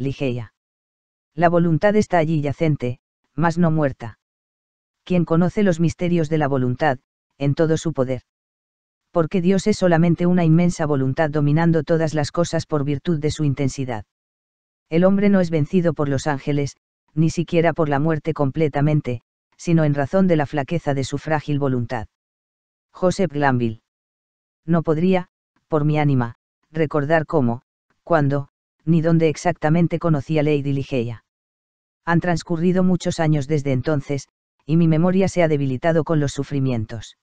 Ligeia. La voluntad está allí yacente, mas no muerta. Quien conoce los misterios de la voluntad, en todo su poder. Porque Dios es solamente una inmensa voluntad dominando todas las cosas por virtud de su intensidad. El hombre no es vencido por los ángeles, ni siquiera por la muerte completamente, sino en razón de la flaqueza de su frágil voluntad. Joseph Glanville. No podría, por mi ánima, recordar cómo, cuándo, ni dónde exactamente conocí a Lady Ligeia. Han transcurrido muchos años desde entonces, y mi memoria se ha debilitado con los sufrimientos.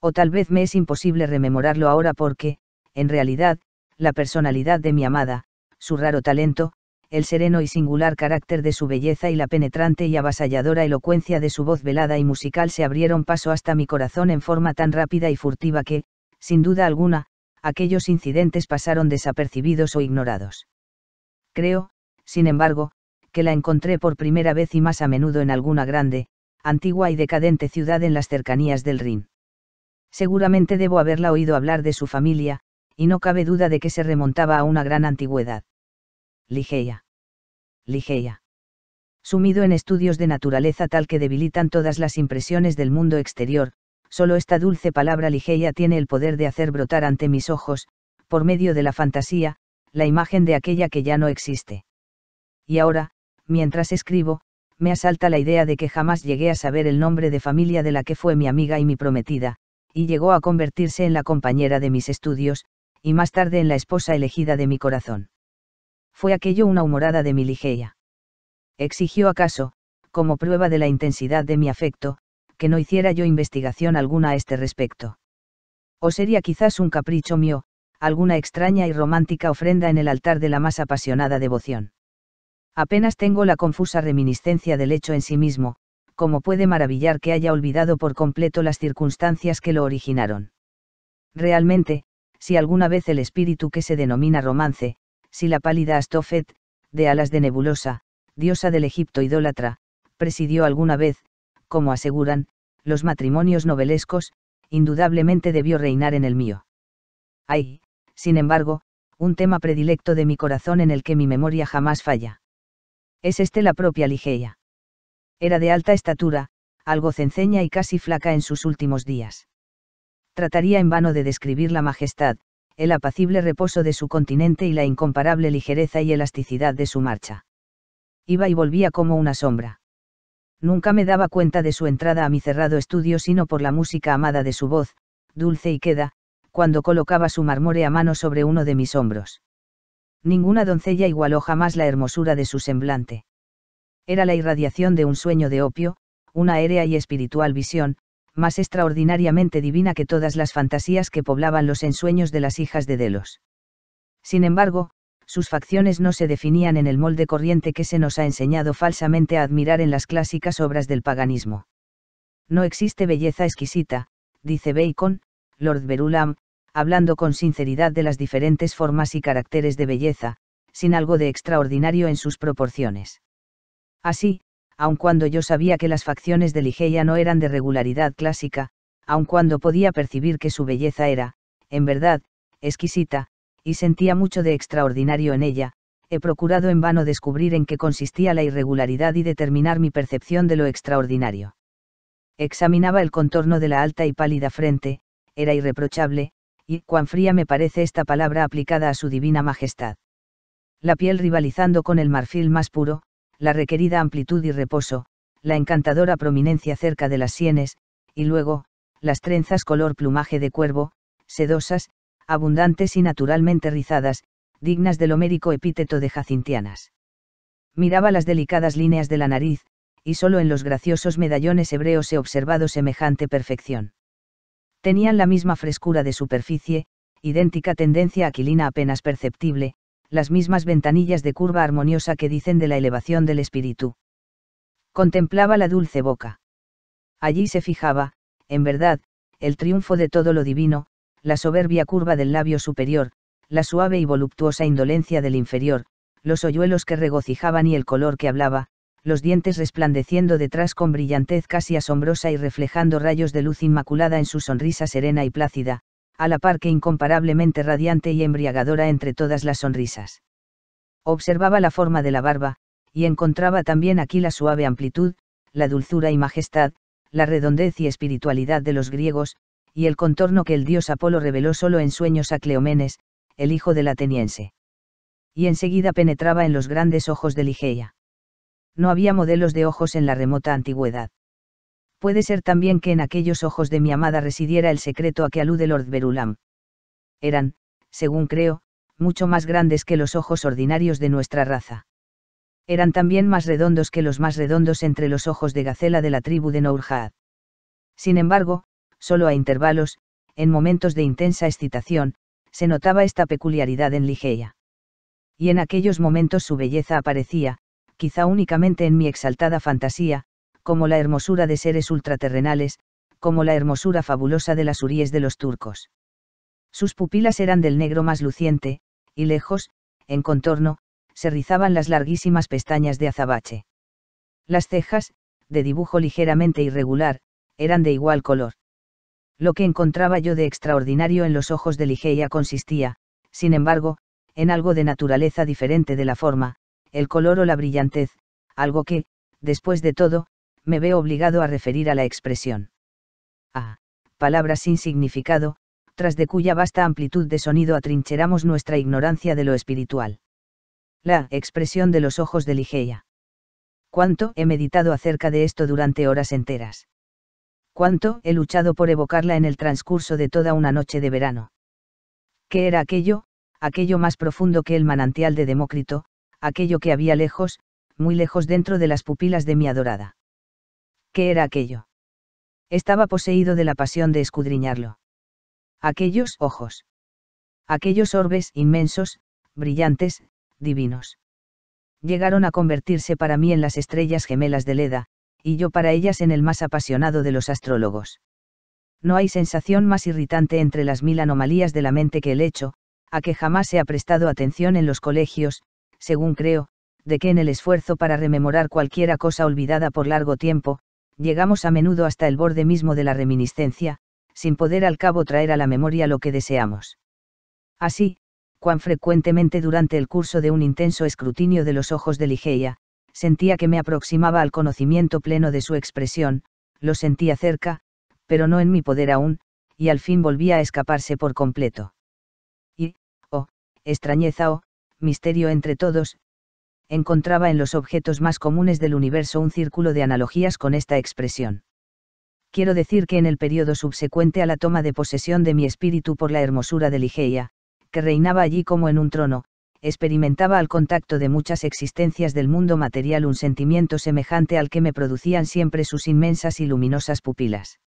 O tal vez me es imposible rememorarlo ahora porque, en realidad, la personalidad de mi amada, su raro talento, el sereno y singular carácter de su belleza y la penetrante y avasalladora elocuencia de su voz velada y musical se abrieron paso hasta mi corazón en forma tan rápida y furtiva que, sin duda alguna, aquellos incidentes pasaron desapercibidos o ignorados. Creo, sin embargo, que la encontré por primera vez y más a menudo en alguna grande, antigua y decadente ciudad en las cercanías del Rin. Seguramente debo haberla oído hablar de su familia, y no cabe duda de que se remontaba a una gran antigüedad. Ligeia. Ligeia. Sumido en estudios de naturaleza tal que debilitan todas las impresiones del mundo exterior, solo esta dulce palabra Ligeia tiene el poder de hacer brotar ante mis ojos, por medio de la fantasía, la imagen de aquella que ya no existe. Y ahora, mientras escribo, me asalta la idea de que jamás llegué a saber el nombre de familia de la que fue mi amiga y mi prometida, y llegó a convertirse en la compañera de mis estudios, y más tarde en la esposa elegida de mi corazón. Fue aquello una humorada de mi ligeia. Exigió acaso, como prueba de la intensidad de mi afecto, que no hiciera yo investigación alguna a este respecto. O sería quizás un capricho mío, alguna extraña y romántica ofrenda en el altar de la más apasionada devoción. Apenas tengo la confusa reminiscencia del hecho en sí mismo, como puede maravillar que haya olvidado por completo las circunstancias que lo originaron. Realmente, si alguna vez el espíritu que se denomina romance, si la pálida Astófet, de alas de nebulosa, diosa del Egipto idólatra, presidió alguna vez, como aseguran, los matrimonios novelescos, indudablemente debió reinar en el mío. Ay, sin embargo, un tema predilecto de mi corazón en el que mi memoria jamás falla. Es este la propia Ligeia. Era de alta estatura, algo cenceña y casi flaca en sus últimos días. Trataría en vano de describir la majestad, el apacible reposo de su continente y la incomparable ligereza y elasticidad de su marcha. Iba y volvía como una sombra. Nunca me daba cuenta de su entrada a mi cerrado estudio sino por la música amada de su voz, dulce y queda, cuando colocaba su marmórea mano sobre uno de mis hombros. Ninguna doncella igualó jamás la hermosura de su semblante. Era la irradiación de un sueño de opio, una aérea y espiritual visión, más extraordinariamente divina que todas las fantasías que poblaban los ensueños de las hijas de Delos. Sin embargo, sus facciones no se definían en el molde corriente que se nos ha enseñado falsamente a admirar en las clásicas obras del paganismo. No existe belleza exquisita, dice Bacon, Lord Verulam, hablando con sinceridad de las diferentes formas y caracteres de belleza, sin algo de extraordinario en sus proporciones. Así, aun cuando yo sabía que las facciones de Ligeia no eran de regularidad clásica, aun cuando podía percibir que su belleza era, en verdad, exquisita, y sentía mucho de extraordinario en ella, he procurado en vano descubrir en qué consistía la irregularidad y determinar mi percepción de lo extraordinario. Examinaba el contorno de la alta y pálida frente, era irreprochable, y cuán fría me parece esta palabra aplicada a su divina majestad. La piel rivalizando con el marfil más puro, la requerida amplitud y reposo, la encantadora prominencia cerca de las sienes, y luego, las trenzas color plumaje de cuervo, sedosas, abundantes y naturalmente rizadas, dignas del homérico epíteto de jacintianas. Miraba las delicadas líneas de la nariz, y solo en los graciosos medallones hebreos he observado semejante perfección tenían la misma frescura de superficie, idéntica tendencia aquilina apenas perceptible, las mismas ventanillas de curva armoniosa que dicen de la elevación del espíritu. Contemplaba la dulce boca. Allí se fijaba, en verdad, el triunfo de todo lo divino, la soberbia curva del labio superior, la suave y voluptuosa indolencia del inferior, los hoyuelos que regocijaban y el color que hablaba, los dientes resplandeciendo detrás con brillantez casi asombrosa y reflejando rayos de luz inmaculada en su sonrisa serena y plácida, a la par que incomparablemente radiante y embriagadora entre todas las sonrisas. Observaba la forma de la barba, y encontraba también aquí la suave amplitud, la dulzura y majestad, la redondez y espiritualidad de los griegos, y el contorno que el dios Apolo reveló solo en sueños a Cleomenes, el hijo del ateniense. Y enseguida penetraba en los grandes ojos de Ligeia no había modelos de ojos en la remota antigüedad. Puede ser también que en aquellos ojos de mi amada residiera el secreto a que alude Lord Verulam. Eran, según creo, mucho más grandes que los ojos ordinarios de nuestra raza. Eran también más redondos que los más redondos entre los ojos de gacela de la tribu de Nourjaad. Sin embargo, solo a intervalos, en momentos de intensa excitación, se notaba esta peculiaridad en Ligeia. Y en aquellos momentos su belleza aparecía, quizá únicamente en mi exaltada fantasía, como la hermosura de seres ultraterrenales, como la hermosura fabulosa de las Uríes de los turcos. Sus pupilas eran del negro más luciente, y lejos, en contorno, se rizaban las larguísimas pestañas de azabache. Las cejas, de dibujo ligeramente irregular, eran de igual color. Lo que encontraba yo de extraordinario en los ojos de Ligeia consistía, sin embargo, en algo de naturaleza diferente de la forma, el color o la brillantez, algo que, después de todo, me veo obligado a referir a la expresión. A. Ah, palabras sin significado, tras de cuya vasta amplitud de sonido atrincheramos nuestra ignorancia de lo espiritual. La expresión de los ojos de Ligeia. Cuánto he meditado acerca de esto durante horas enteras. Cuánto he luchado por evocarla en el transcurso de toda una noche de verano. ¿Qué era aquello? Aquello más profundo que el manantial de Demócrito, aquello que había lejos, muy lejos dentro de las pupilas de mi adorada. ¿Qué era aquello? Estaba poseído de la pasión de escudriñarlo. Aquellos ojos. Aquellos orbes inmensos, brillantes, divinos. Llegaron a convertirse para mí en las estrellas gemelas de Leda, y yo para ellas en el más apasionado de los astrólogos. No hay sensación más irritante entre las mil anomalías de la mente que el hecho, a que jamás se ha prestado atención en los colegios, según creo, de que en el esfuerzo para rememorar cualquiera cosa olvidada por largo tiempo, llegamos a menudo hasta el borde mismo de la reminiscencia, sin poder al cabo traer a la memoria lo que deseamos. Así, cuán frecuentemente durante el curso de un intenso escrutinio de los ojos de Ligeia, sentía que me aproximaba al conocimiento pleno de su expresión, lo sentía cerca, pero no en mi poder aún, y al fin volvía a escaparse por completo. Y, oh, extrañeza oh, misterio entre todos, encontraba en los objetos más comunes del universo un círculo de analogías con esta expresión. Quiero decir que en el periodo subsecuente a la toma de posesión de mi espíritu por la hermosura de Ligeia, que reinaba allí como en un trono, experimentaba al contacto de muchas existencias del mundo material un sentimiento semejante al que me producían siempre sus inmensas y luminosas pupilas.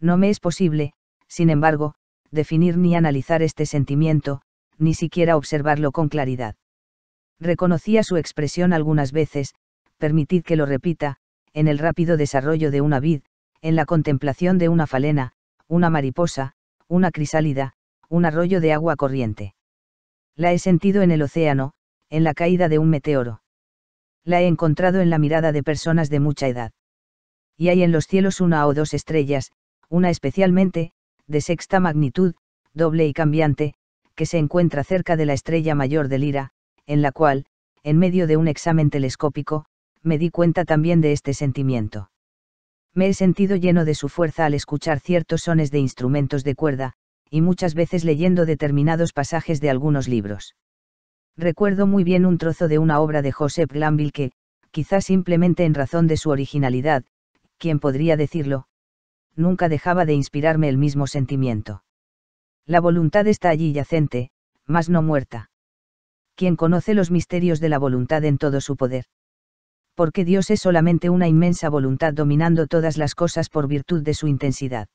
No me es posible, sin embargo, definir ni analizar este sentimiento, ni siquiera observarlo con claridad. Reconocía su expresión algunas veces, permitid que lo repita, en el rápido desarrollo de una vid, en la contemplación de una falena, una mariposa, una crisálida, un arroyo de agua corriente. La he sentido en el océano, en la caída de un meteoro. La he encontrado en la mirada de personas de mucha edad. Y hay en los cielos una o dos estrellas, una especialmente, de sexta magnitud, doble y cambiante, que se encuentra cerca de la estrella mayor de Lira, en la cual, en medio de un examen telescópico, me di cuenta también de este sentimiento. Me he sentido lleno de su fuerza al escuchar ciertos sones de instrumentos de cuerda, y muchas veces leyendo determinados pasajes de algunos libros. Recuerdo muy bien un trozo de una obra de Joseph Glanville que, quizás simplemente en razón de su originalidad, ¿quién podría decirlo? Nunca dejaba de inspirarme el mismo sentimiento. La voluntad está allí yacente, mas no muerta. Quien conoce los misterios de la voluntad en todo su poder. Porque Dios es solamente una inmensa voluntad dominando todas las cosas por virtud de su intensidad.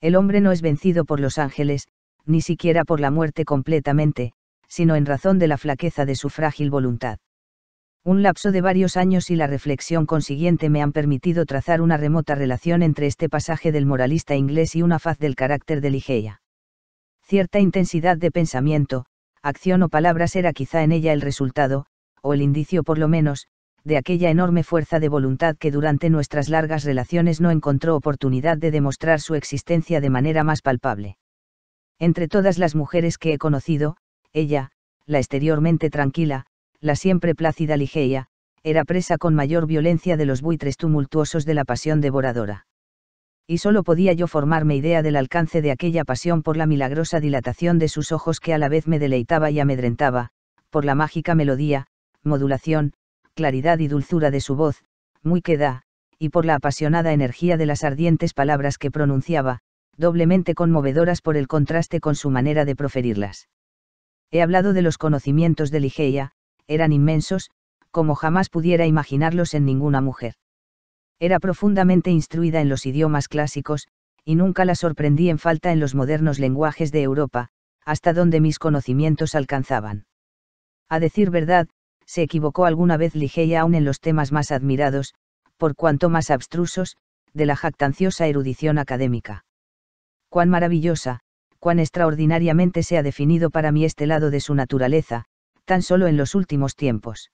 El hombre no es vencido por los ángeles, ni siquiera por la muerte completamente, sino en razón de la flaqueza de su frágil voluntad. Un lapso de varios años y la reflexión consiguiente me han permitido trazar una remota relación entre este pasaje del moralista inglés y una faz del carácter de Ligeia cierta intensidad de pensamiento, acción o palabras era quizá en ella el resultado, o el indicio por lo menos, de aquella enorme fuerza de voluntad que durante nuestras largas relaciones no encontró oportunidad de demostrar su existencia de manera más palpable. Entre todas las mujeres que he conocido, ella, la exteriormente tranquila, la siempre plácida Ligeia, era presa con mayor violencia de los buitres tumultuosos de la pasión devoradora y solo podía yo formarme idea del alcance de aquella pasión por la milagrosa dilatación de sus ojos que a la vez me deleitaba y amedrentaba, por la mágica melodía, modulación, claridad y dulzura de su voz, muy queda, y por la apasionada energía de las ardientes palabras que pronunciaba, doblemente conmovedoras por el contraste con su manera de proferirlas. He hablado de los conocimientos de Ligeia, eran inmensos, como jamás pudiera imaginarlos en ninguna mujer. Era profundamente instruida en los idiomas clásicos, y nunca la sorprendí en falta en los modernos lenguajes de Europa, hasta donde mis conocimientos alcanzaban. A decir verdad, se equivocó alguna vez Ligeia aún en los temas más admirados, por cuanto más abstrusos, de la jactanciosa erudición académica. Cuán maravillosa, cuán extraordinariamente se ha definido para mí este lado de su naturaleza, tan solo en los últimos tiempos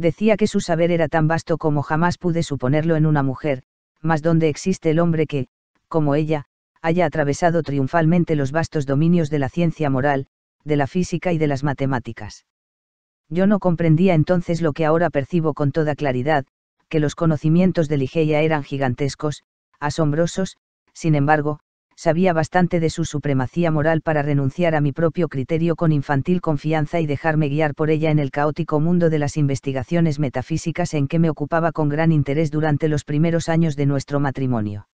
decía que su saber era tan vasto como jamás pude suponerlo en una mujer, mas donde existe el hombre que, como ella, haya atravesado triunfalmente los vastos dominios de la ciencia moral, de la física y de las matemáticas. Yo no comprendía entonces lo que ahora percibo con toda claridad, que los conocimientos de Ligeia eran gigantescos, asombrosos, sin embargo, sabía bastante de su supremacía moral para renunciar a mi propio criterio con infantil confianza y dejarme guiar por ella en el caótico mundo de las investigaciones metafísicas en que me ocupaba con gran interés durante los primeros años de nuestro matrimonio.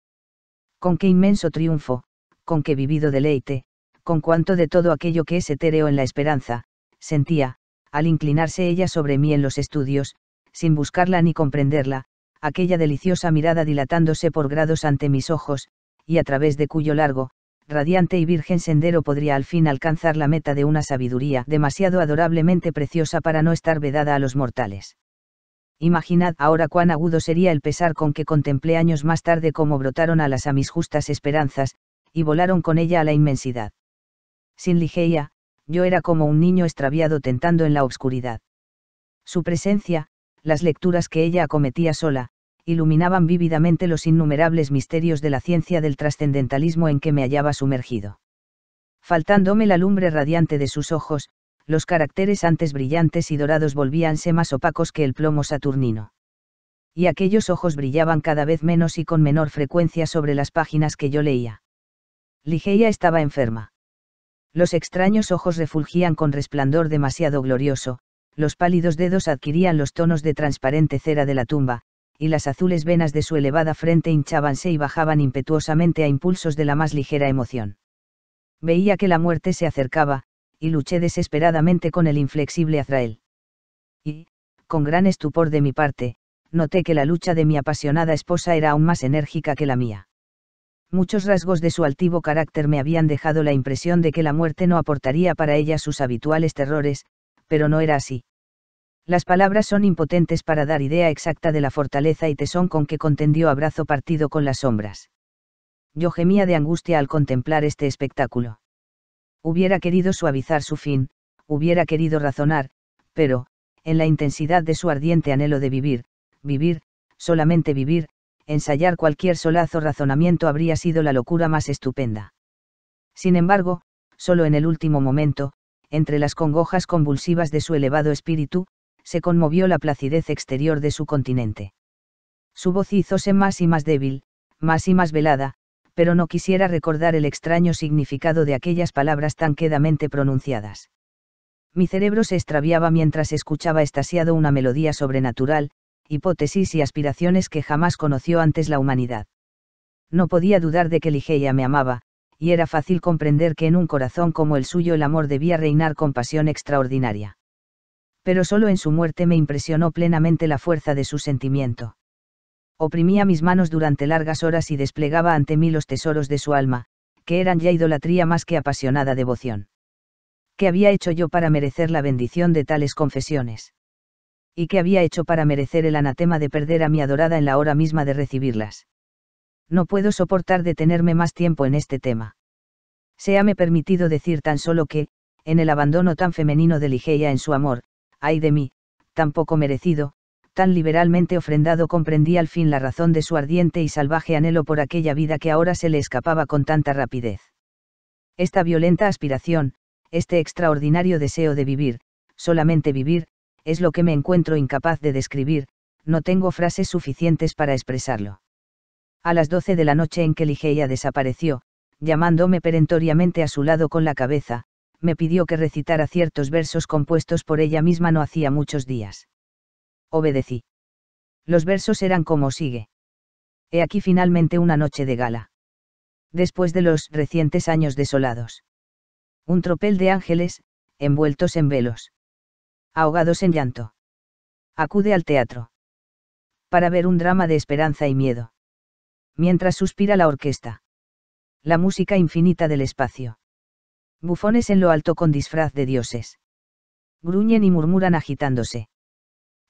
Con qué inmenso triunfo, con qué vivido deleite, con cuánto de todo aquello que es etéreo en la esperanza, sentía, al inclinarse ella sobre mí en los estudios, sin buscarla ni comprenderla, aquella deliciosa mirada dilatándose por grados ante mis ojos, y a través de cuyo largo, radiante y virgen sendero podría al fin alcanzar la meta de una sabiduría demasiado adorablemente preciosa para no estar vedada a los mortales. Imaginad ahora cuán agudo sería el pesar con que contemplé años más tarde cómo brotaron alas a mis justas esperanzas, y volaron con ella a la inmensidad. Sin Ligeia, yo era como un niño extraviado tentando en la obscuridad. Su presencia, las lecturas que ella acometía sola, iluminaban vívidamente los innumerables misterios de la ciencia del trascendentalismo en que me hallaba sumergido. Faltándome la lumbre radiante de sus ojos, los caracteres antes brillantes y dorados volvíanse más opacos que el plomo saturnino. Y aquellos ojos brillaban cada vez menos y con menor frecuencia sobre las páginas que yo leía. Ligeia estaba enferma. Los extraños ojos refulgían con resplandor demasiado glorioso, los pálidos dedos adquirían los tonos de transparente cera de la tumba, y las azules venas de su elevada frente hinchábanse y bajaban impetuosamente a impulsos de la más ligera emoción. Veía que la muerte se acercaba, y luché desesperadamente con el inflexible Azrael. Y, con gran estupor de mi parte, noté que la lucha de mi apasionada esposa era aún más enérgica que la mía. Muchos rasgos de su altivo carácter me habían dejado la impresión de que la muerte no aportaría para ella sus habituales terrores, pero no era así. Las palabras son impotentes para dar idea exacta de la fortaleza y tesón con que contendió abrazo partido con las sombras. Yo gemía de angustia al contemplar este espectáculo. Hubiera querido suavizar su fin, hubiera querido razonar, pero, en la intensidad de su ardiente anhelo de vivir, vivir, solamente vivir, ensayar cualquier solazo razonamiento habría sido la locura más estupenda. Sin embargo, solo en el último momento, entre las congojas convulsivas de su elevado espíritu, se conmovió la placidez exterior de su continente. Su voz hizose más y más débil, más y más velada, pero no quisiera recordar el extraño significado de aquellas palabras tan quedamente pronunciadas. Mi cerebro se extraviaba mientras escuchaba estasiado una melodía sobrenatural, hipótesis y aspiraciones que jamás conoció antes la humanidad. No podía dudar de que Ligeia me amaba, y era fácil comprender que en un corazón como el suyo el amor debía reinar con pasión extraordinaria pero solo en su muerte me impresionó plenamente la fuerza de su sentimiento. Oprimía mis manos durante largas horas y desplegaba ante mí los tesoros de su alma, que eran ya idolatría más que apasionada devoción. ¿Qué había hecho yo para merecer la bendición de tales confesiones? ¿Y qué había hecho para merecer el anatema de perder a mi adorada en la hora misma de recibirlas? No puedo soportar detenerme más tiempo en este tema. me permitido decir tan solo que, en el abandono tan femenino de Ligeia en su amor, ay de mí, tan poco merecido, tan liberalmente ofrendado comprendí al fin la razón de su ardiente y salvaje anhelo por aquella vida que ahora se le escapaba con tanta rapidez. Esta violenta aspiración, este extraordinario deseo de vivir, solamente vivir, es lo que me encuentro incapaz de describir, no tengo frases suficientes para expresarlo. A las doce de la noche en que Ligeia desapareció, llamándome perentoriamente a su lado con la cabeza, me pidió que recitara ciertos versos compuestos por ella misma no hacía muchos días. Obedecí. Los versos eran como sigue. He aquí finalmente una noche de gala. Después de los recientes años desolados. Un tropel de ángeles, envueltos en velos. Ahogados en llanto. Acude al teatro. Para ver un drama de esperanza y miedo. Mientras suspira la orquesta. La música infinita del espacio bufones en lo alto con disfraz de dioses. Gruñen y murmuran agitándose.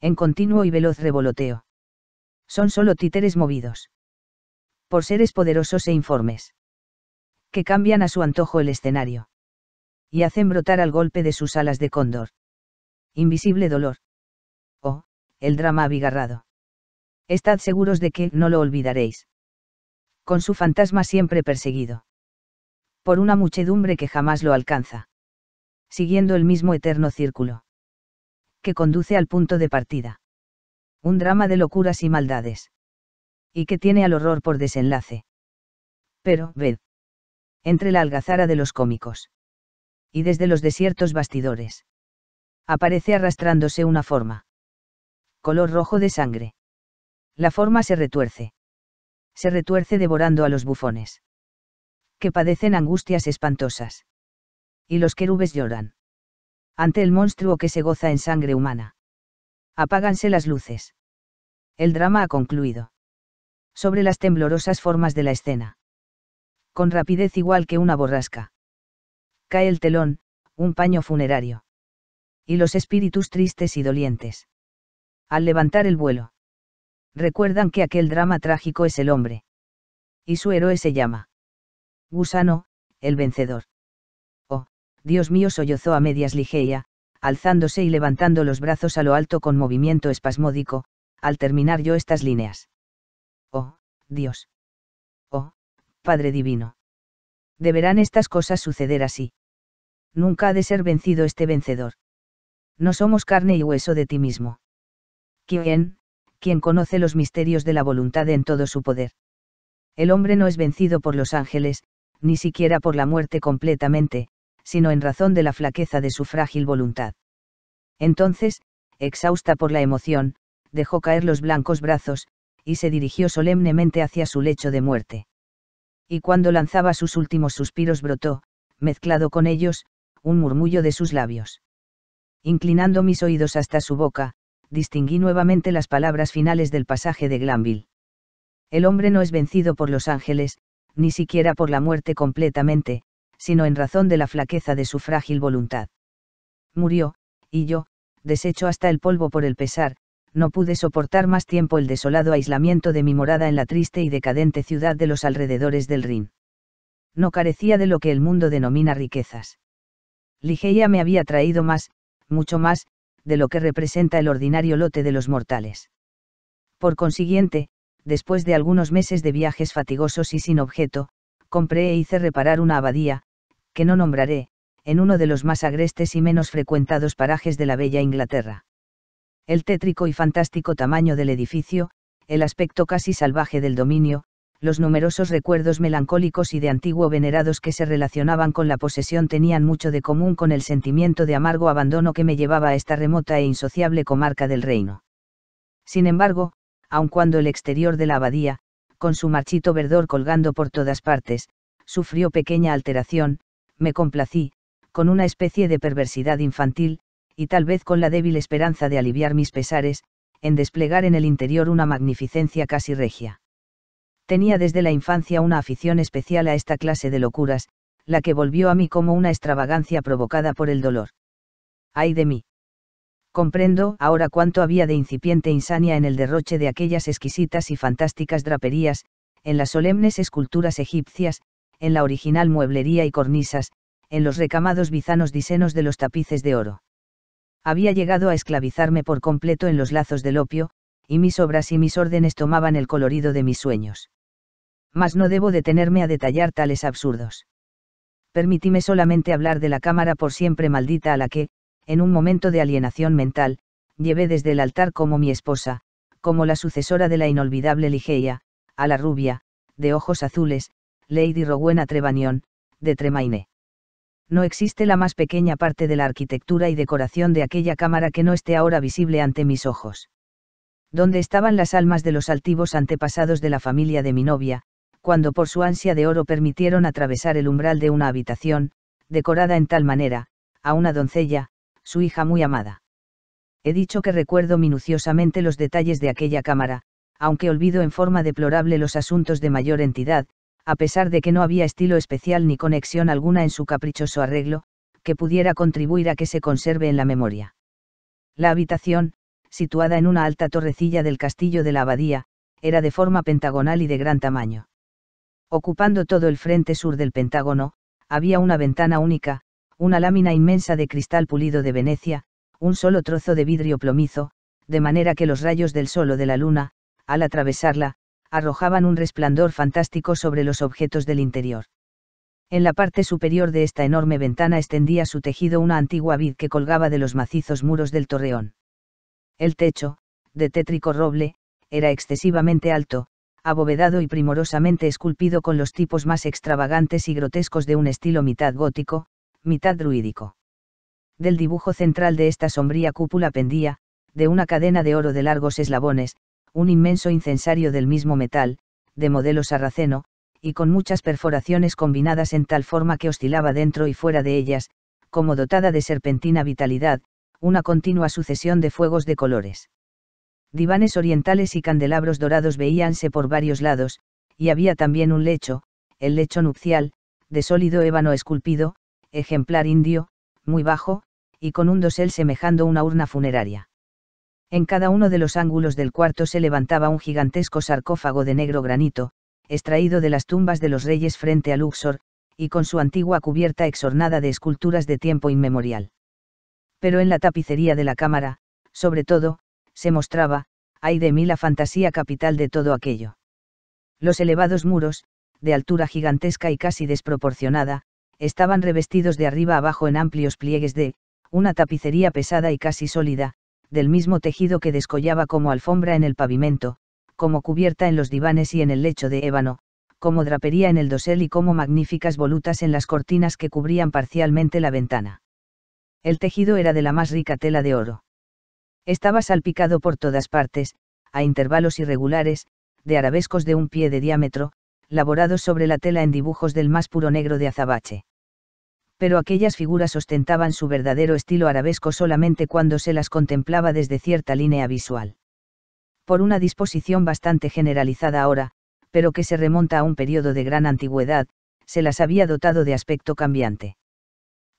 En continuo y veloz revoloteo. Son solo títeres movidos. Por seres poderosos e informes. Que cambian a su antojo el escenario. Y hacen brotar al golpe de sus alas de cóndor. Invisible dolor. Oh, el drama abigarrado. Estad seguros de que no lo olvidaréis. Con su fantasma siempre perseguido por una muchedumbre que jamás lo alcanza. Siguiendo el mismo eterno círculo. Que conduce al punto de partida. Un drama de locuras y maldades. Y que tiene al horror por desenlace. Pero, ved. Entre la algazara de los cómicos. Y desde los desiertos bastidores. Aparece arrastrándose una forma. Color rojo de sangre. La forma se retuerce. Se retuerce devorando a los bufones que padecen angustias espantosas. Y los querubes lloran. Ante el monstruo que se goza en sangre humana. Apáganse las luces. El drama ha concluido. Sobre las temblorosas formas de la escena. Con rapidez igual que una borrasca. Cae el telón, un paño funerario. Y los espíritus tristes y dolientes. Al levantar el vuelo. Recuerdan que aquel drama trágico es el hombre. Y su héroe se llama. Gusano, el vencedor. Oh, Dios mío, sollozó a medias Ligeia, alzándose y levantando los brazos a lo alto con movimiento espasmódico, al terminar yo estas líneas. Oh, Dios. Oh, Padre Divino. Deberán estas cosas suceder así. Nunca ha de ser vencido este vencedor. No somos carne y hueso de ti mismo. ¿Quién, quien conoce los misterios de la voluntad en todo su poder? El hombre no es vencido por los ángeles, ni siquiera por la muerte completamente, sino en razón de la flaqueza de su frágil voluntad. Entonces, exhausta por la emoción, dejó caer los blancos brazos, y se dirigió solemnemente hacia su lecho de muerte. Y cuando lanzaba sus últimos suspiros brotó, mezclado con ellos, un murmullo de sus labios. Inclinando mis oídos hasta su boca, distinguí nuevamente las palabras finales del pasaje de Glanville. El hombre no es vencido por los ángeles, ni siquiera por la muerte completamente, sino en razón de la flaqueza de su frágil voluntad. Murió, y yo, deshecho hasta el polvo por el pesar, no pude soportar más tiempo el desolado aislamiento de mi morada en la triste y decadente ciudad de los alrededores del Rin. No carecía de lo que el mundo denomina riquezas. Ligeia me había traído más, mucho más, de lo que representa el ordinario lote de los mortales. Por consiguiente, después de algunos meses de viajes fatigosos y sin objeto, compré e hice reparar una abadía, que no nombraré, en uno de los más agrestes y menos frecuentados parajes de la bella Inglaterra. El tétrico y fantástico tamaño del edificio, el aspecto casi salvaje del dominio, los numerosos recuerdos melancólicos y de antiguo venerados que se relacionaban con la posesión tenían mucho de común con el sentimiento de amargo abandono que me llevaba a esta remota e insociable comarca del reino. Sin embargo, aun cuando el exterior de la abadía, con su marchito verdor colgando por todas partes, sufrió pequeña alteración, me complací, con una especie de perversidad infantil, y tal vez con la débil esperanza de aliviar mis pesares, en desplegar en el interior una magnificencia casi regia. Tenía desde la infancia una afición especial a esta clase de locuras, la que volvió a mí como una extravagancia provocada por el dolor. ¡Ay de mí! Comprendo ahora cuánto había de incipiente insania en el derroche de aquellas exquisitas y fantásticas draperías, en las solemnes esculturas egipcias, en la original mueblería y cornisas, en los recamados bizanos disenos de los tapices de oro. Había llegado a esclavizarme por completo en los lazos del opio, y mis obras y mis órdenes tomaban el colorido de mis sueños. Mas no debo detenerme a detallar tales absurdos. Permitíme solamente hablar de la cámara por siempre maldita a la que, en un momento de alienación mental, llevé desde el altar como mi esposa, como la sucesora de la inolvidable Ligeia, a la rubia, de ojos azules, Lady Rowena Trebañón, de Tremaine. No existe la más pequeña parte de la arquitectura y decoración de aquella cámara que no esté ahora visible ante mis ojos. Donde estaban las almas de los altivos antepasados de la familia de mi novia, cuando por su ansia de oro permitieron atravesar el umbral de una habitación, decorada en tal manera, a una doncella, su hija muy amada. He dicho que recuerdo minuciosamente los detalles de aquella cámara, aunque olvido en forma deplorable los asuntos de mayor entidad, a pesar de que no había estilo especial ni conexión alguna en su caprichoso arreglo, que pudiera contribuir a que se conserve en la memoria. La habitación, situada en una alta torrecilla del castillo de la abadía, era de forma pentagonal y de gran tamaño. Ocupando todo el frente sur del Pentágono, había una ventana única, una lámina inmensa de cristal pulido de Venecia, un solo trozo de vidrio plomizo, de manera que los rayos del sol o de la luna, al atravesarla, arrojaban un resplandor fantástico sobre los objetos del interior. En la parte superior de esta enorme ventana extendía su tejido una antigua vid que colgaba de los macizos muros del torreón. El techo, de tétrico roble, era excesivamente alto, abovedado y primorosamente esculpido con los tipos más extravagantes y grotescos de un estilo mitad gótico, mitad druídico. Del dibujo central de esta sombría cúpula pendía, de una cadena de oro de largos eslabones, un inmenso incensario del mismo metal, de modelo sarraceno, y con muchas perforaciones combinadas en tal forma que oscilaba dentro y fuera de ellas, como dotada de serpentina vitalidad, una continua sucesión de fuegos de colores. Divanes orientales y candelabros dorados veíanse por varios lados, y había también un lecho, el lecho nupcial, de sólido ébano esculpido, ejemplar indio, muy bajo, y con un dosel semejando una urna funeraria. En cada uno de los ángulos del cuarto se levantaba un gigantesco sarcófago de negro granito, extraído de las tumbas de los reyes frente a Luxor, y con su antigua cubierta exornada de esculturas de tiempo inmemorial. Pero en la tapicería de la cámara, sobre todo, se mostraba, ay de mí la fantasía capital de todo aquello. Los elevados muros, de altura gigantesca y casi desproporcionada, estaban revestidos de arriba abajo en amplios pliegues de, una tapicería pesada y casi sólida, del mismo tejido que descollaba como alfombra en el pavimento, como cubierta en los divanes y en el lecho de ébano, como drapería en el dosel y como magníficas volutas en las cortinas que cubrían parcialmente la ventana. El tejido era de la más rica tela de oro. Estaba salpicado por todas partes, a intervalos irregulares, de arabescos de un pie de diámetro, laborados sobre la tela en dibujos del más puro negro de azabache. Pero aquellas figuras ostentaban su verdadero estilo arabesco solamente cuando se las contemplaba desde cierta línea visual. Por una disposición bastante generalizada ahora, pero que se remonta a un periodo de gran antigüedad, se las había dotado de aspecto cambiante.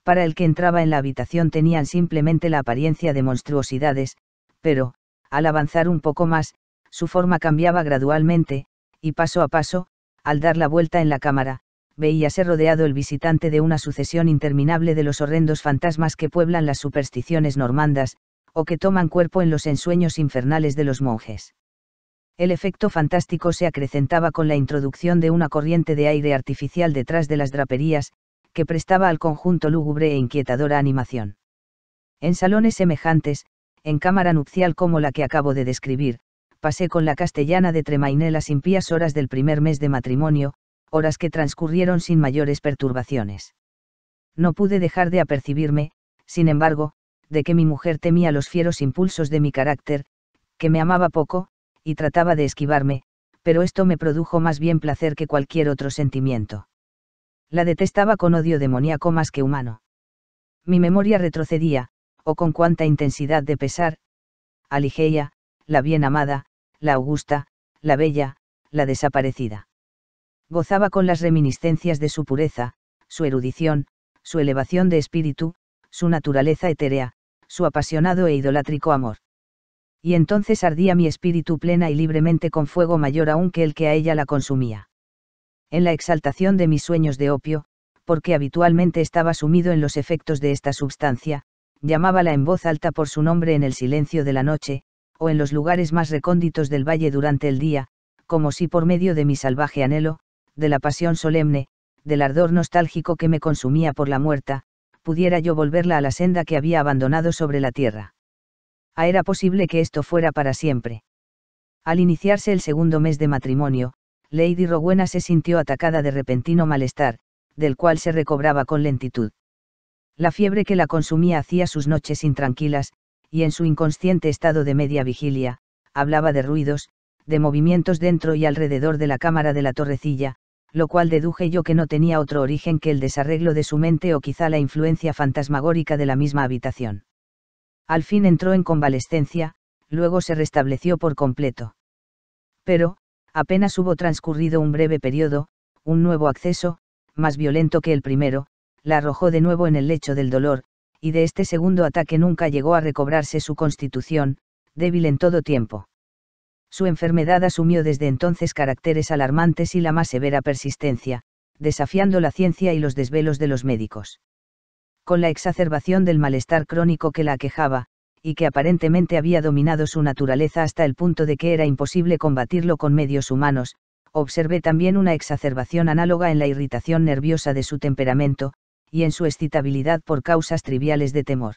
Para el que entraba en la habitación tenían simplemente la apariencia de monstruosidades, pero, al avanzar un poco más, su forma cambiaba gradualmente, y paso a paso, al dar la vuelta en la cámara, veíase rodeado el visitante de una sucesión interminable de los horrendos fantasmas que pueblan las supersticiones normandas, o que toman cuerpo en los ensueños infernales de los monjes. El efecto fantástico se acrecentaba con la introducción de una corriente de aire artificial detrás de las draperías, que prestaba al conjunto lúgubre e inquietadora animación. En salones semejantes, en cámara nupcial como la que acabo de describir, pasé con la castellana de Tremainé las impías horas del primer mes de matrimonio, horas que transcurrieron sin mayores perturbaciones. No pude dejar de apercibirme, sin embargo, de que mi mujer temía los fieros impulsos de mi carácter, que me amaba poco, y trataba de esquivarme, pero esto me produjo más bien placer que cualquier otro sentimiento. La detestaba con odio demoníaco más que humano. Mi memoria retrocedía, o oh, con cuánta intensidad de pesar. A Ligeia, la bien amada, la augusta, la bella, la desaparecida. Gozaba con las reminiscencias de su pureza, su erudición, su elevación de espíritu, su naturaleza etérea, su apasionado e idolátrico amor. Y entonces ardía mi espíritu plena y libremente con fuego mayor aún que el que a ella la consumía. En la exaltación de mis sueños de opio, porque habitualmente estaba sumido en los efectos de esta sustancia, llamábala en voz alta por su nombre en el silencio de la noche, o en los lugares más recónditos del valle durante el día, como si por medio de mi salvaje anhelo, de la pasión solemne, del ardor nostálgico que me consumía por la muerta, pudiera yo volverla a la senda que había abandonado sobre la tierra. Ah, era posible que esto fuera para siempre. Al iniciarse el segundo mes de matrimonio, Lady Rowena se sintió atacada de repentino malestar, del cual se recobraba con lentitud. La fiebre que la consumía hacía sus noches intranquilas, y en su inconsciente estado de media vigilia, hablaba de ruidos, de movimientos dentro y alrededor de la cámara de la torrecilla, lo cual deduje yo que no tenía otro origen que el desarreglo de su mente o quizá la influencia fantasmagórica de la misma habitación. Al fin entró en convalescencia, luego se restableció por completo. Pero, apenas hubo transcurrido un breve periodo, un nuevo acceso, más violento que el primero, la arrojó de nuevo en el lecho del dolor, y de este segundo ataque nunca llegó a recobrarse su constitución, débil en todo tiempo. Su enfermedad asumió desde entonces caracteres alarmantes y la más severa persistencia, desafiando la ciencia y los desvelos de los médicos. Con la exacerbación del malestar crónico que la aquejaba, y que aparentemente había dominado su naturaleza hasta el punto de que era imposible combatirlo con medios humanos, observé también una exacerbación análoga en la irritación nerviosa de su temperamento, y en su excitabilidad por causas triviales de temor.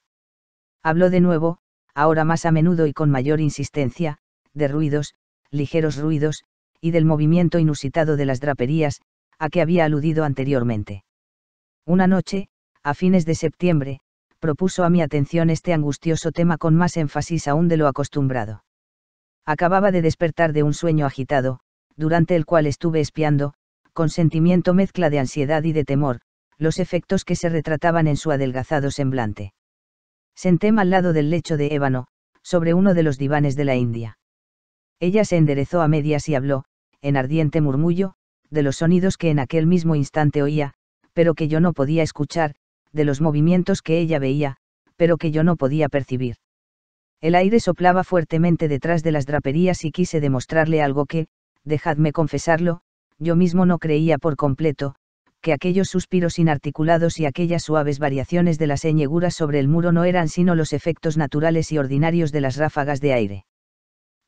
Habló de nuevo, ahora más a menudo y con mayor insistencia, de ruidos, ligeros ruidos, y del movimiento inusitado de las draperías, a que había aludido anteriormente. Una noche, a fines de septiembre, propuso a mi atención este angustioso tema con más énfasis aún de lo acostumbrado. Acababa de despertar de un sueño agitado, durante el cual estuve espiando, con sentimiento mezcla de ansiedad y de temor, los efectos que se retrataban en su adelgazado semblante. Sentéme al lado del lecho de ébano, sobre uno de los divanes de la India. Ella se enderezó a medias y habló, en ardiente murmullo, de los sonidos que en aquel mismo instante oía, pero que yo no podía escuchar, de los movimientos que ella veía, pero que yo no podía percibir. El aire soplaba fuertemente detrás de las draperías y quise demostrarle algo que, dejadme confesarlo, yo mismo no creía por completo, que aquellos suspiros inarticulados y aquellas suaves variaciones de las ñeguras sobre el muro no eran sino los efectos naturales y ordinarios de las ráfagas de aire.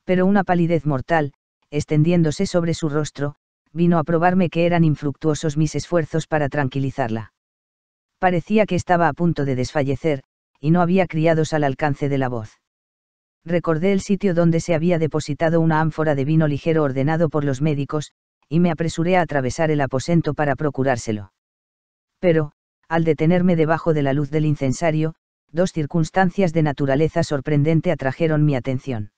Pero una palidez mortal, extendiéndose sobre su rostro, vino a probarme que eran infructuosos mis esfuerzos para tranquilizarla. Parecía que estaba a punto de desfallecer, y no había criados al alcance de la voz. Recordé el sitio donde se había depositado una ánfora de vino ligero ordenado por los médicos, y me apresuré a atravesar el aposento para procurárselo. Pero, al detenerme debajo de la luz del incensario, dos circunstancias de naturaleza sorprendente atrajeron mi atención.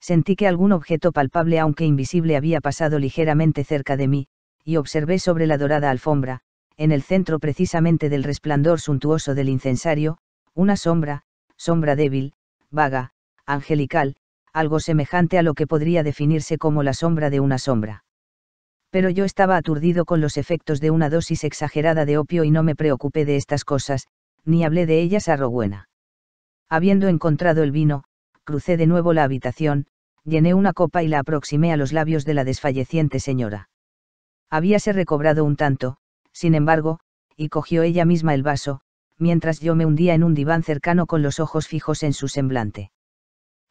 Sentí que algún objeto palpable aunque invisible había pasado ligeramente cerca de mí, y observé sobre la dorada alfombra, en el centro precisamente del resplandor suntuoso del incensario, una sombra, sombra débil, vaga, angelical, algo semejante a lo que podría definirse como la sombra de una sombra pero yo estaba aturdido con los efectos de una dosis exagerada de opio y no me preocupé de estas cosas, ni hablé de ellas a Rowena. Habiendo encontrado el vino, crucé de nuevo la habitación, llené una copa y la aproximé a los labios de la desfalleciente señora. Habíase recobrado un tanto, sin embargo, y cogió ella misma el vaso, mientras yo me hundía en un diván cercano con los ojos fijos en su semblante.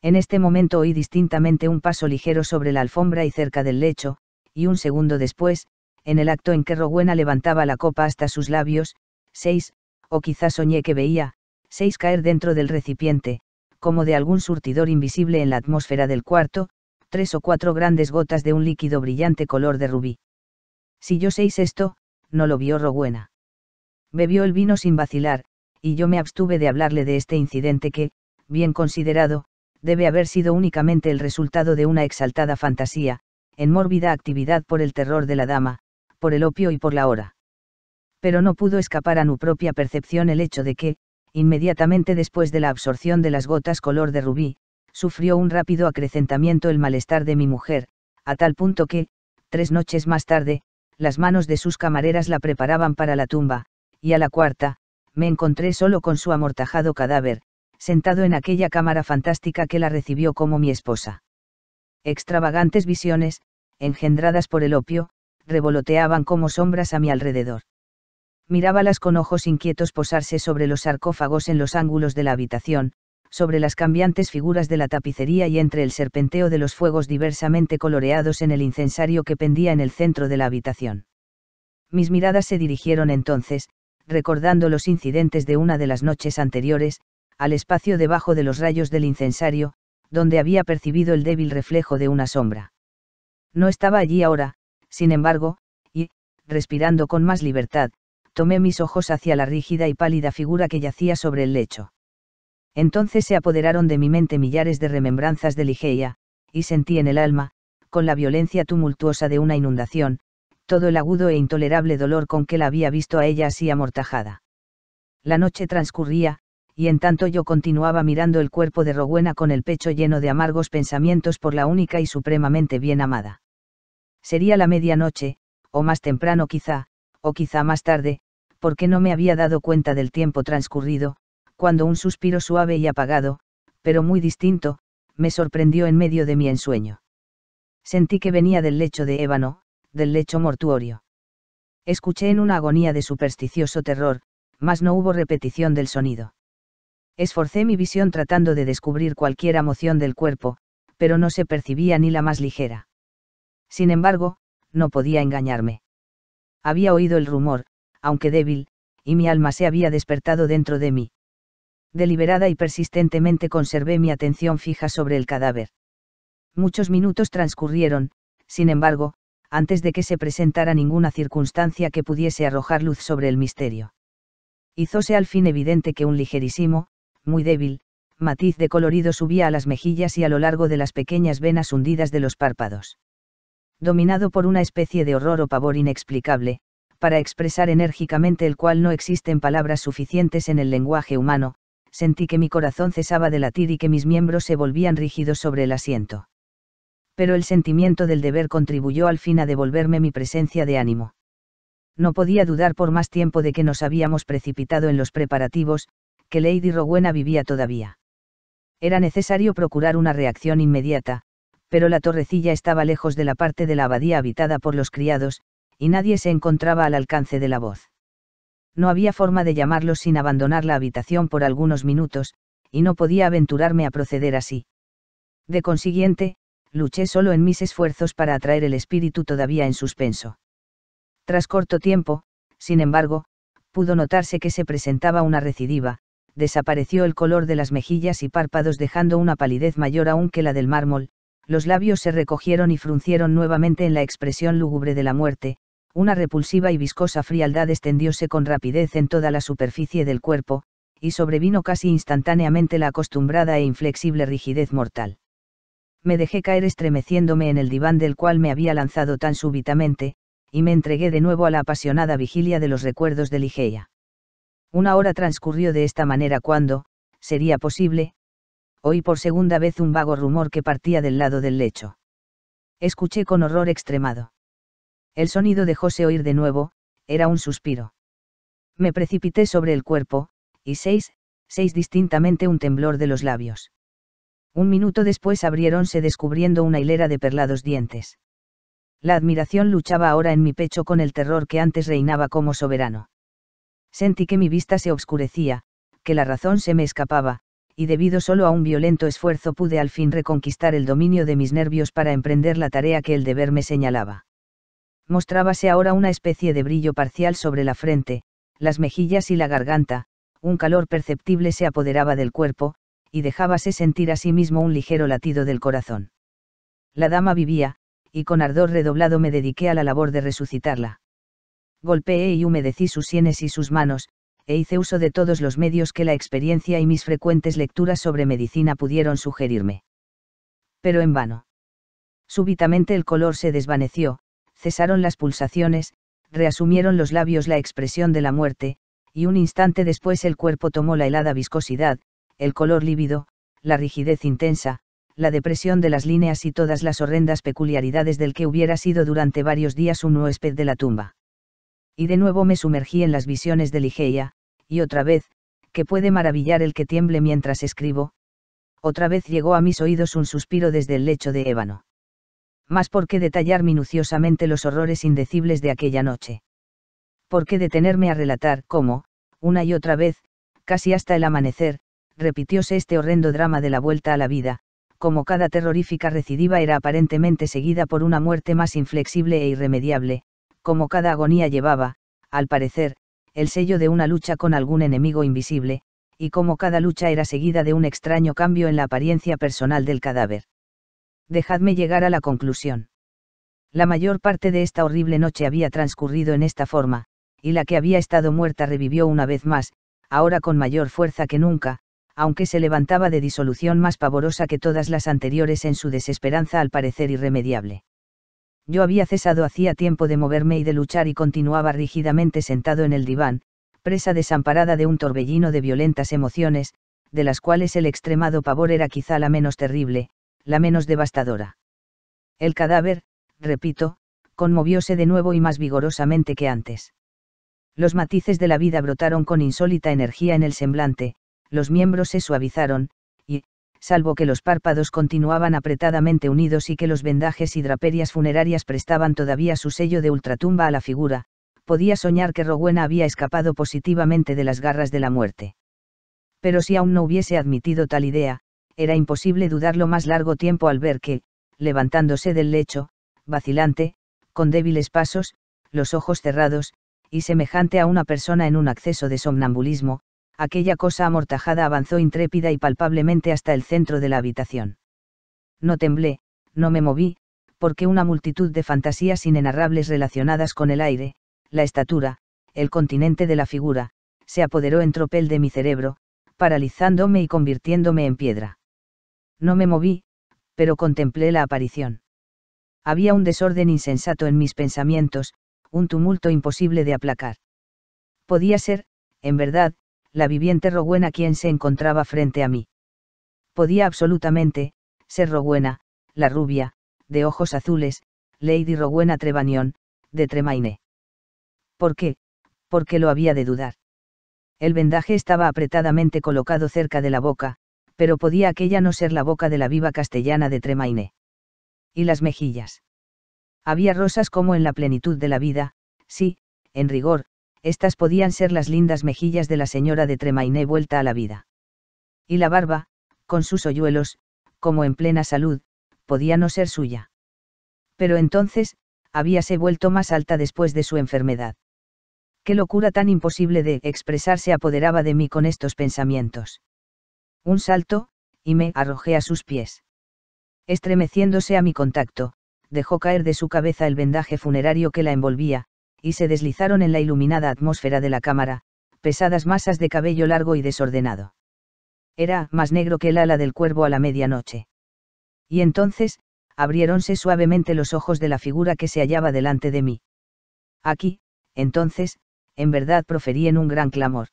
En este momento oí distintamente un paso ligero sobre la alfombra y cerca del lecho, y un segundo después, en el acto en que Rowena levantaba la copa hasta sus labios, seis, o quizás soñé que veía, seis caer dentro del recipiente, como de algún surtidor invisible en la atmósfera del cuarto, tres o cuatro grandes gotas de un líquido brillante color de rubí. Si yo seis esto, no lo vio Rowena. Bebió el vino sin vacilar, y yo me abstuve de hablarle de este incidente que, bien considerado, debe haber sido únicamente el resultado de una exaltada fantasía, en mórbida actividad por el terror de la dama, por el opio y por la hora. Pero no pudo escapar a su propia percepción el hecho de que, inmediatamente después de la absorción de las gotas color de rubí, sufrió un rápido acrecentamiento el malestar de mi mujer, a tal punto que, tres noches más tarde, las manos de sus camareras la preparaban para la tumba, y a la cuarta, me encontré solo con su amortajado cadáver, sentado en aquella cámara fantástica que la recibió como mi esposa extravagantes visiones, engendradas por el opio, revoloteaban como sombras a mi alrededor. Mirábalas con ojos inquietos posarse sobre los sarcófagos en los ángulos de la habitación, sobre las cambiantes figuras de la tapicería y entre el serpenteo de los fuegos diversamente coloreados en el incensario que pendía en el centro de la habitación. Mis miradas se dirigieron entonces, recordando los incidentes de una de las noches anteriores, al espacio debajo de los rayos del incensario, donde había percibido el débil reflejo de una sombra. No estaba allí ahora, sin embargo, y, respirando con más libertad, tomé mis ojos hacia la rígida y pálida figura que yacía sobre el lecho. Entonces se apoderaron de mi mente millares de remembranzas de Ligeia, y sentí en el alma, con la violencia tumultuosa de una inundación, todo el agudo e intolerable dolor con que la había visto a ella así amortajada. La noche transcurría, y en tanto yo continuaba mirando el cuerpo de Rowena con el pecho lleno de amargos pensamientos por la única y supremamente bien amada. Sería la medianoche, o más temprano quizá, o quizá más tarde, porque no me había dado cuenta del tiempo transcurrido, cuando un suspiro suave y apagado, pero muy distinto, me sorprendió en medio de mi ensueño. Sentí que venía del lecho de ébano, del lecho mortuorio. Escuché en una agonía de supersticioso terror, mas no hubo repetición del sonido. Esforcé mi visión tratando de descubrir cualquier emoción del cuerpo, pero no se percibía ni la más ligera. Sin embargo, no podía engañarme. Había oído el rumor, aunque débil, y mi alma se había despertado dentro de mí. Deliberada y persistentemente conservé mi atención fija sobre el cadáver. Muchos minutos transcurrieron, sin embargo, antes de que se presentara ninguna circunstancia que pudiese arrojar luz sobre el misterio. Hizose al fin evidente que un ligerísimo, muy débil, matiz de colorido subía a las mejillas y a lo largo de las pequeñas venas hundidas de los párpados. Dominado por una especie de horror o pavor inexplicable, para expresar enérgicamente el cual no existen palabras suficientes en el lenguaje humano, sentí que mi corazón cesaba de latir y que mis miembros se volvían rígidos sobre el asiento. Pero el sentimiento del deber contribuyó al fin a devolverme mi presencia de ánimo. No podía dudar por más tiempo de que nos habíamos precipitado en los preparativos, que Lady Rowena vivía todavía. Era necesario procurar una reacción inmediata, pero la torrecilla estaba lejos de la parte de la abadía habitada por los criados, y nadie se encontraba al alcance de la voz. No había forma de llamarlos sin abandonar la habitación por algunos minutos, y no podía aventurarme a proceder así. De consiguiente, luché solo en mis esfuerzos para atraer el espíritu todavía en suspenso. Tras corto tiempo, sin embargo, pudo notarse que se presentaba una recidiva, desapareció el color de las mejillas y párpados dejando una palidez mayor aún que la del mármol, los labios se recogieron y fruncieron nuevamente en la expresión lúgubre de la muerte, una repulsiva y viscosa frialdad extendióse con rapidez en toda la superficie del cuerpo, y sobrevino casi instantáneamente la acostumbrada e inflexible rigidez mortal. Me dejé caer estremeciéndome en el diván del cual me había lanzado tan súbitamente, y me entregué de nuevo a la apasionada vigilia de los recuerdos de Ligeia. Una hora transcurrió de esta manera cuando, sería posible, oí por segunda vez un vago rumor que partía del lado del lecho. Escuché con horror extremado. El sonido dejóse oír de nuevo, era un suspiro. Me precipité sobre el cuerpo, y seis, seis distintamente un temblor de los labios. Un minuto después abriéronse descubriendo una hilera de perlados dientes. La admiración luchaba ahora en mi pecho con el terror que antes reinaba como soberano sentí que mi vista se obscurecía, que la razón se me escapaba, y debido solo a un violento esfuerzo pude al fin reconquistar el dominio de mis nervios para emprender la tarea que el deber me señalaba. Mostrábase ahora una especie de brillo parcial sobre la frente, las mejillas y la garganta, un calor perceptible se apoderaba del cuerpo, y dejábase sentir a sí mismo un ligero latido del corazón. La dama vivía, y con ardor redoblado me dediqué a la labor de resucitarla golpeé y humedecí sus sienes y sus manos, e hice uso de todos los medios que la experiencia y mis frecuentes lecturas sobre medicina pudieron sugerirme. Pero en vano. Súbitamente el color se desvaneció, cesaron las pulsaciones, reasumieron los labios la expresión de la muerte, y un instante después el cuerpo tomó la helada viscosidad, el color lívido, la rigidez intensa, la depresión de las líneas y todas las horrendas peculiaridades del que hubiera sido durante varios días un huésped de la tumba. Y de nuevo me sumergí en las visiones de Ligeia, y otra vez, que puede maravillar el que tiemble mientras escribo, otra vez llegó a mis oídos un suspiro desde el lecho de ébano. Más por qué detallar minuciosamente los horrores indecibles de aquella noche. Por qué detenerme a relatar cómo, una y otra vez, casi hasta el amanecer, repitióse este horrendo drama de la vuelta a la vida, como cada terrorífica recidiva era aparentemente seguida por una muerte más inflexible e irremediable, como cada agonía llevaba, al parecer, el sello de una lucha con algún enemigo invisible, y como cada lucha era seguida de un extraño cambio en la apariencia personal del cadáver. Dejadme llegar a la conclusión. La mayor parte de esta horrible noche había transcurrido en esta forma, y la que había estado muerta revivió una vez más, ahora con mayor fuerza que nunca, aunque se levantaba de disolución más pavorosa que todas las anteriores en su desesperanza al parecer irremediable yo había cesado hacía tiempo de moverme y de luchar y continuaba rígidamente sentado en el diván, presa desamparada de un torbellino de violentas emociones, de las cuales el extremado pavor era quizá la menos terrible, la menos devastadora. El cadáver, repito, conmovióse de nuevo y más vigorosamente que antes. Los matices de la vida brotaron con insólita energía en el semblante, los miembros se suavizaron, salvo que los párpados continuaban apretadamente unidos y que los vendajes y draperias funerarias prestaban todavía su sello de ultratumba a la figura, podía soñar que Rowena había escapado positivamente de las garras de la muerte. Pero si aún no hubiese admitido tal idea, era imposible dudarlo más largo tiempo al ver que, levantándose del lecho, vacilante, con débiles pasos, los ojos cerrados, y semejante a una persona en un acceso de somnambulismo, aquella cosa amortajada avanzó intrépida y palpablemente hasta el centro de la habitación. No temblé, no me moví, porque una multitud de fantasías inenarrables relacionadas con el aire, la estatura, el continente de la figura, se apoderó en tropel de mi cerebro, paralizándome y convirtiéndome en piedra. No me moví, pero contemplé la aparición. Había un desorden insensato en mis pensamientos, un tumulto imposible de aplacar. Podía ser, en verdad, la viviente Rowena quien se encontraba frente a mí. Podía absolutamente, ser Rowena, la rubia, de ojos azules, Lady Rowena Trevanion, de Tremaine. ¿Por qué? Porque lo había de dudar. El vendaje estaba apretadamente colocado cerca de la boca, pero podía aquella no ser la boca de la viva castellana de Tremaine. Y las mejillas. Había rosas como en la plenitud de la vida, sí, en rigor, estas podían ser las lindas mejillas de la señora de Tremainé vuelta a la vida. Y la barba, con sus hoyuelos, como en plena salud, podía no ser suya. Pero entonces, habíase vuelto más alta después de su enfermedad. Qué locura tan imposible de expresarse apoderaba de mí con estos pensamientos. Un salto, y me arrojé a sus pies. Estremeciéndose a mi contacto, dejó caer de su cabeza el vendaje funerario que la envolvía, y se deslizaron en la iluminada atmósfera de la cámara, pesadas masas de cabello largo y desordenado. Era más negro que el ala del cuervo a la medianoche. Y entonces, abriéronse suavemente los ojos de la figura que se hallaba delante de mí. Aquí, entonces, en verdad proferí en un gran clamor.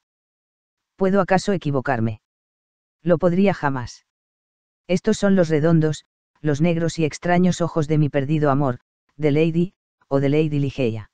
¿Puedo acaso equivocarme? Lo podría jamás. Estos son los redondos, los negros y extraños ojos de mi perdido amor, de Lady, o de Lady Ligeia.